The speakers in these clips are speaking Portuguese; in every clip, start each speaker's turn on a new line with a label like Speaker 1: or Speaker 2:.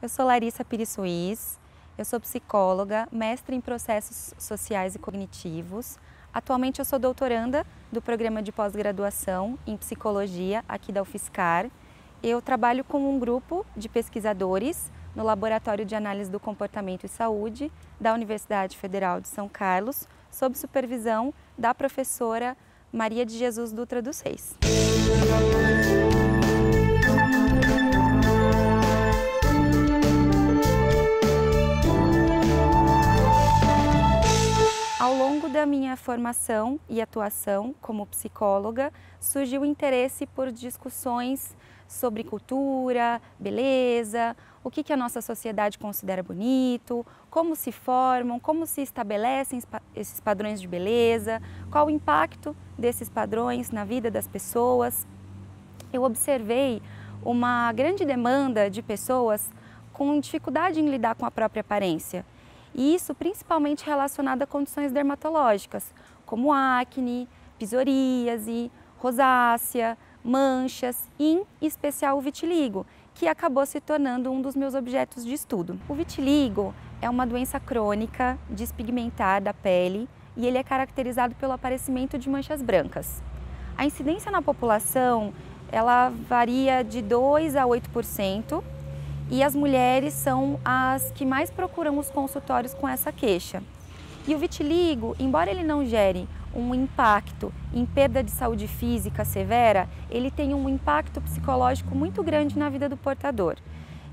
Speaker 1: Eu sou Larissa Pires Suiz, eu sou psicóloga, mestre em processos sociais e cognitivos. Atualmente eu sou doutoranda do programa de pós-graduação em psicologia aqui da UFSCar. Eu trabalho com um grupo de pesquisadores no Laboratório de Análise do Comportamento e Saúde da Universidade Federal de São Carlos, sob supervisão da professora Maria de Jesus Dutra dos Reis. Música da minha formação e atuação como psicóloga, surgiu o interesse por discussões sobre cultura, beleza, o que, que a nossa sociedade considera bonito, como se formam, como se estabelecem esses padrões de beleza, qual o impacto desses padrões na vida das pessoas. Eu observei uma grande demanda de pessoas com dificuldade em lidar com a própria aparência e isso principalmente relacionado a condições dermatológicas, como acne, psoríase, rosácea, manchas, em especial o vitiligo, que acabou se tornando um dos meus objetos de estudo. O vitiligo é uma doença crônica despigmentar da pele e ele é caracterizado pelo aparecimento de manchas brancas. A incidência na população, ela varia de 2 a 8%, e as mulheres são as que mais procuram os consultórios com essa queixa. E o vitiligo, embora ele não gere um impacto em perda de saúde física severa, ele tem um impacto psicológico muito grande na vida do portador.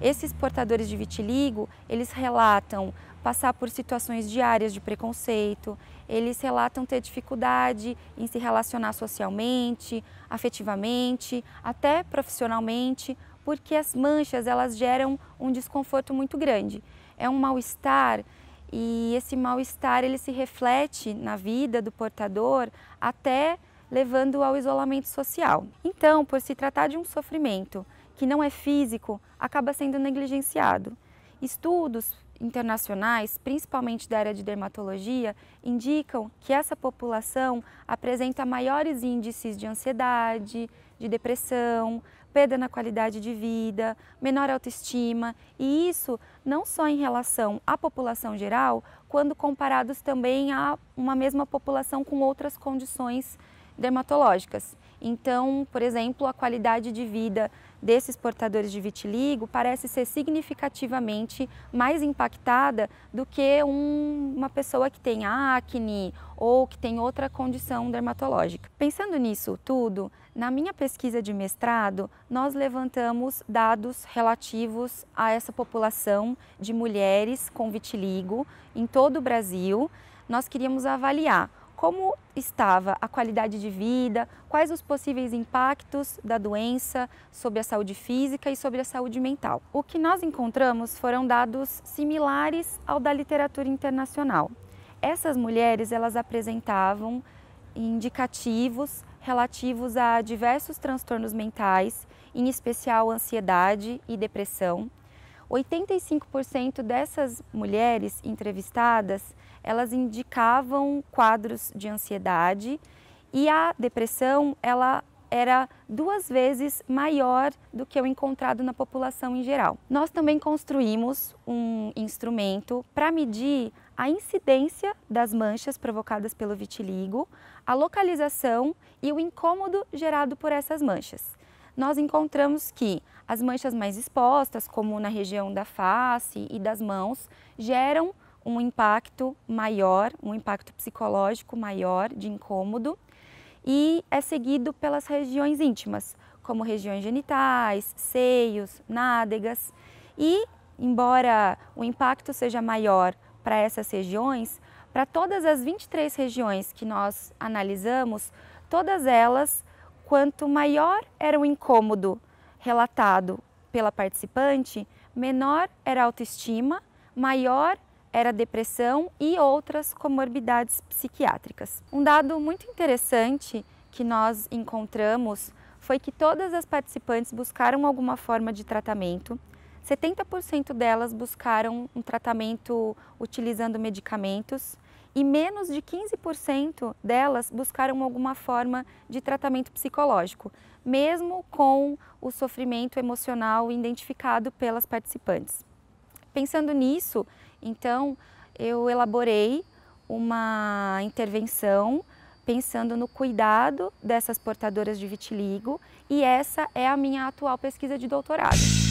Speaker 1: Esses portadores de vitiligo, eles relatam passar por situações diárias de preconceito, eles relatam ter dificuldade em se relacionar socialmente, afetivamente, até profissionalmente, porque as manchas elas geram um desconforto muito grande. É um mal-estar e esse mal-estar ele se reflete na vida do portador até levando ao isolamento social. Então, por se tratar de um sofrimento que não é físico, acaba sendo negligenciado. Estudos internacionais, principalmente da área de dermatologia, indicam que essa população apresenta maiores índices de ansiedade, de depressão, perda na qualidade de vida, menor autoestima, e isso não só em relação à população geral, quando comparados também a uma mesma população com outras condições dermatológicas. Então, por exemplo, a qualidade de vida desses portadores de vitiligo parece ser significativamente mais impactada do que um, uma pessoa que tem acne ou que tem outra condição dermatológica. Pensando nisso tudo, na minha pesquisa de mestrado, nós levantamos dados relativos a essa população de mulheres com vitiligo em todo o Brasil. Nós queríamos avaliar como estava a qualidade de vida, quais os possíveis impactos da doença sobre a saúde física e sobre a saúde mental. O que nós encontramos foram dados similares ao da literatura internacional. Essas mulheres, elas apresentavam indicativos relativos a diversos transtornos mentais, em especial ansiedade e depressão, 85% dessas mulheres entrevistadas, elas indicavam quadros de ansiedade e a depressão, ela era duas vezes maior do que o encontrado na população em geral. Nós também construímos um instrumento para medir a incidência das manchas provocadas pelo vitiligo, a localização e o incômodo gerado por essas manchas nós encontramos que as manchas mais expostas, como na região da face e das mãos, geram um impacto maior, um impacto psicológico maior de incômodo e é seguido pelas regiões íntimas, como regiões genitais, seios, nádegas. E, embora o impacto seja maior para essas regiões, para todas as 23 regiões que nós analisamos, todas elas Quanto maior era o incômodo relatado pela participante, menor era a autoestima, maior era a depressão e outras comorbidades psiquiátricas. Um dado muito interessante que nós encontramos foi que todas as participantes buscaram alguma forma de tratamento. 70% delas buscaram um tratamento utilizando medicamentos, e menos de 15% delas buscaram alguma forma de tratamento psicológico, mesmo com o sofrimento emocional identificado pelas participantes. Pensando nisso, então, eu elaborei uma intervenção pensando no cuidado dessas portadoras de vitiligo e essa é a minha atual pesquisa de doutorado.